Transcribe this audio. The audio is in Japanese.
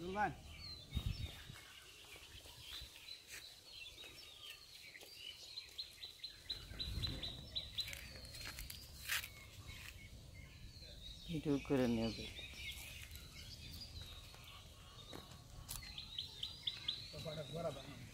d h l i n o u do good in music. What about